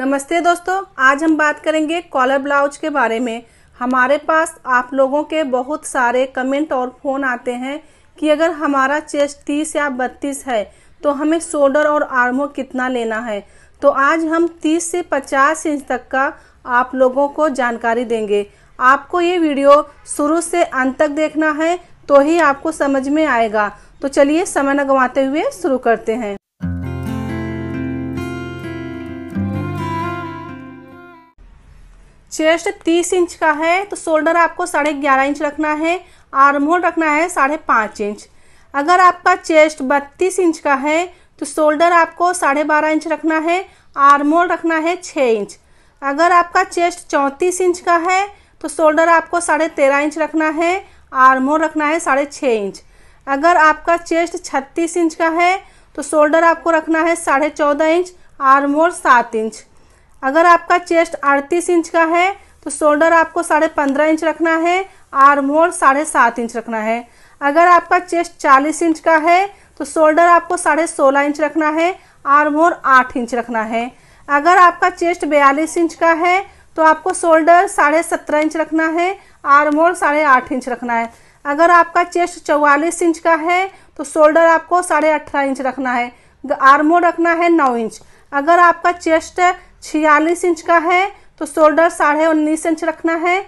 नमस्ते दोस्तों आज हम बात करेंगे कॉलर ब्लाउज के बारे में हमारे पास आप लोगों के बहुत सारे कमेंट और फ़ोन आते हैं कि अगर हमारा चेस्ट तीस या बत्तीस है तो हमें शोल्डर और आर्मो कितना लेना है तो आज हम तीस से पचास इंच तक का आप लोगों को जानकारी देंगे आपको ये वीडियो शुरू से अंत तक देखना है तो ही आपको समझ में आएगा तो चलिए समय न गंवाते हुए शुरू करते हैं चेस्ट तीस इंच का है तो शोल्डर आपको साढ़े ग्यारह इंच रखना है आर्म होल रखना है साढ़े पाँच इंच अगर आपका चेस्ट बत्तीस इंच का है तो शोल्डर आपको साढ़े बारह इंच रखना है आर्म होल रखना है छः इंच अगर आपका चेस्ट चौंतीस इंच का है तो शोल्डर आपको साढ़े तेरह इंच रखना है आर्म होल रखना है साढ़े छः इंच अगर आपका चेस्ट छत्तीस इंच का है तो शोल्डर आपको रखना है साढ़े चौदह इंच आर्म होल सात इंच अगर आपका चेस्ट अड़तीस इंच का है तो शोल्डर आपको साढ़े पंद्रह इंच रखना है आर्म होल साढ़े सात इंच रखना है अगर आपका चेस्ट चालीस इंच का है तो शोल्डर आपको साढ़े सोलह इंच रखना है आर्म होल आठ इंच रखना है अगर आपका चेस्ट बयालीस इंच का है तो आपको शोल्डर साढ़े सत्रह इंच रखना है आर्म होल साढ़े आठ इंच रखना है अगर आपका चेस्ट चौवालीस इंच का है तो शोल्डर आपको साढ़े अठारह इंच रखना है आर्म होल रखना है नौ इंच अगर आपका चेस्ट छियालीस इंच का है तो शोल्डर साढ़े उन्नीस इंच रखना है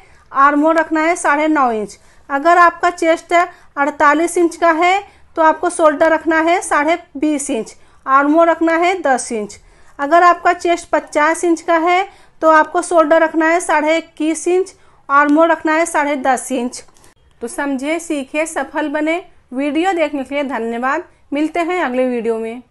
आर्मो रखना है साढ़े नौ इंच अगर आपका चेस्ट अड़तालीस इंच का है तो आपको शोल्डर रखना है साढ़े बीस इंच आर्मो रखना है दस इंच अगर आपका चेस्ट पचास इंच का है तो आपको शोल्डर रखना है साढ़े इक्कीस इंच आर्मो रखना है साढ़े दस इंच तो समझे सीखे सफल बने वीडियो देखने के लिए धन्यवाद मिलते हैं अगले वीडियो में